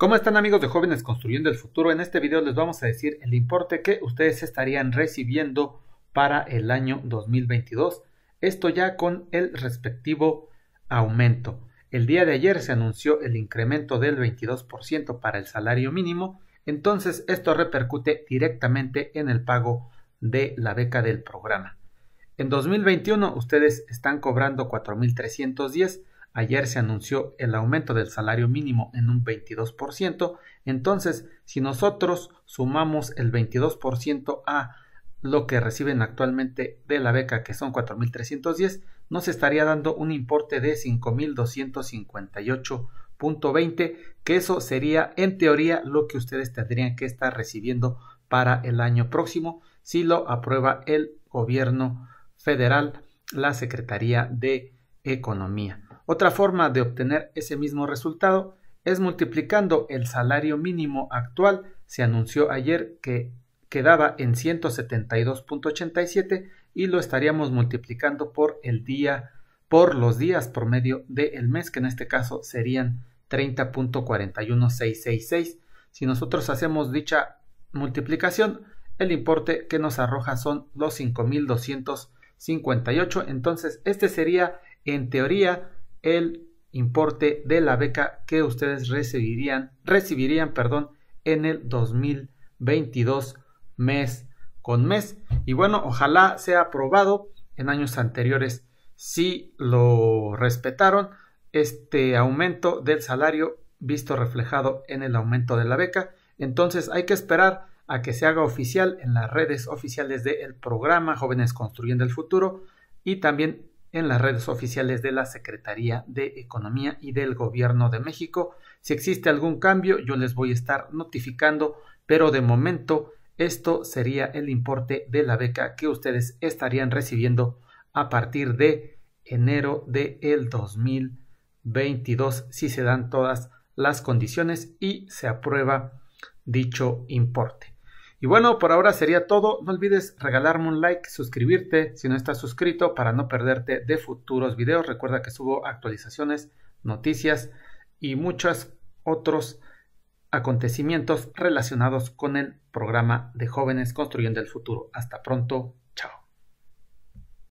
¿Cómo están amigos de Jóvenes Construyendo el Futuro? En este video les vamos a decir el importe que ustedes estarían recibiendo para el año 2022. Esto ya con el respectivo aumento. El día de ayer se anunció el incremento del 22% para el salario mínimo, entonces esto repercute directamente en el pago de la beca del programa. En 2021 ustedes están cobrando 4.310 Ayer se anunció el aumento del salario mínimo en un 22%, entonces si nosotros sumamos el 22% a lo que reciben actualmente de la beca, que son 4.310, nos estaría dando un importe de 5.258.20, que eso sería en teoría lo que ustedes tendrían que estar recibiendo para el año próximo si lo aprueba el gobierno federal, la Secretaría de Economía. Otra forma de obtener ese mismo resultado es multiplicando el salario mínimo actual, se anunció ayer que quedaba en 172.87 y lo estaríamos multiplicando por el día por los días promedio del mes, que en este caso serían 30.41666. Si nosotros hacemos dicha multiplicación, el importe que nos arroja son los 5258, entonces este sería en teoría el importe de la beca que ustedes recibirían, recibirían perdón, en el 2022 mes con mes. Y bueno, ojalá sea aprobado en años anteriores. Si lo respetaron, este aumento del salario visto reflejado en el aumento de la beca. Entonces hay que esperar a que se haga oficial en las redes oficiales del programa Jóvenes Construyendo el Futuro y también en las redes oficiales de la Secretaría de Economía y del Gobierno de México. Si existe algún cambio, yo les voy a estar notificando, pero de momento esto sería el importe de la beca que ustedes estarían recibiendo a partir de enero de el 2022 si se dan todas las condiciones y se aprueba dicho importe. Y bueno, por ahora sería todo. No olvides regalarme un like, suscribirte si no estás suscrito para no perderte de futuros videos. Recuerda que subo actualizaciones, noticias y muchos otros acontecimientos relacionados con el programa de jóvenes construyendo el futuro. Hasta pronto.